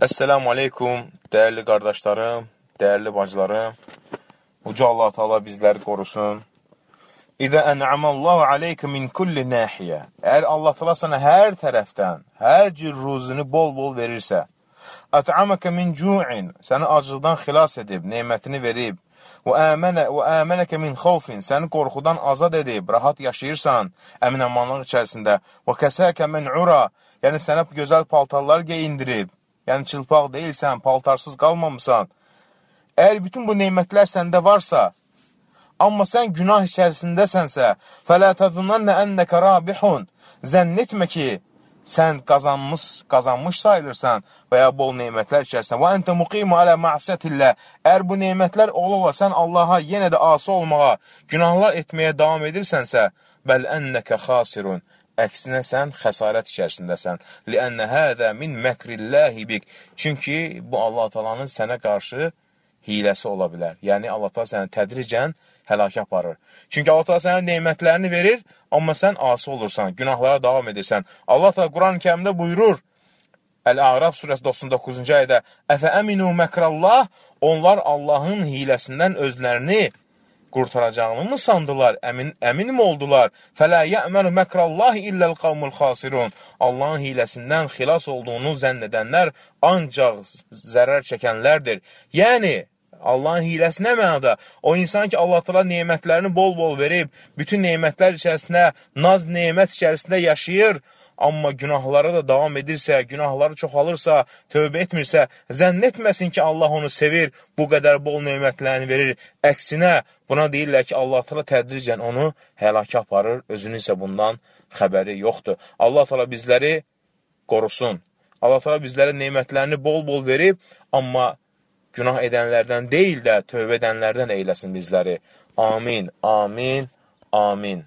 Əssəlamu aleykum, dəyərli qardaşlarım, dəyərli bacılarım. Uca Allah Taala bizləri qorusun. İzə en'amallahu aleyke min kulli nahiyə. Əgər Allah Taala sənə hər tərəfdən, hər cür ruzunu bol-bol verirsə, at'amaka min ju'in, səni aclıqdan xilas edib, nemətini verib, və əmənə və əmənəkə min xofin, səni qorxudan azad edib, rahat yaşayırsan, əmin-amanlıq içərisində, və kəsəkə min ura, yəni sənə gözəl paltarlar geyindirib, yəni çılpaq deyilsən, paltarsız qalmamısan, əgər bütün bu neymətlər səndə varsa, amma sən günah içərisindəsənsə, fələ təzunnənə ənnəkə rabihun, zənn etmə ki, sən qazanmış, qazanmış sayılırsan və ya bol neymətlər içərisən. Və əntə muqimu alə məsiyyətillə. Əgər bu neymətlər ola sən Allaha yenə də ası olmağa, günahlar etməyə davam edirsənsə, bəl ənnəkə xasirun. Əksinə sən xəsarət içərisindəsən. Li'annə hədə min məkrilləhi bik. Çünki bu Allah Taala'nın sənə qarşı hiləsi ola bilər. Yəni Allah Taala səni tədricən həlakə aparır. Çünki Allah Taala sənə nemətlərini verir, amma sən asi olursan, günahlara davam edirsən. Allah Taala Quran-Kərimdə buyurur: Əl-A'raf surəsi 99-cu ayədə: "Əfə əminu məkrəllah?" Onlar Allahın hiləsindən özlərini qurtaracağını mı sandılar? Əmin əmin mi oldular? Fələ yəmenu məkrallahi illəl qavmul xasirun. Allahın hiləsindən xilas olduğunu zənn edənlər ancaq zərər çəkənlərdir. Yəni Allahın hiləsi nə mənada? O insan ki, Allah təala nemətlərini bol-bol verib, bütün nemətlər içərisində, naz nemət içərisində yaşayır, amma günahlara da davam edirsə, günahları çoxalırsa, tövbə etmirsə, zənn etməsin ki, Allah onu sevir, bu qədər bol nemətlərini verir. Əksinə, buna deyirlər ki, Allah təala tədricən onu həlaka aparır, özünün isə bundan xəbəri yoxdur. Allah təala bizləri qorusun. Allah təala bizlərə nemətlərini bol-bol verib, amma günah edənlərdən deyil də tövbə edənlərdən eyləsin bizləri. Amin, amin, amin.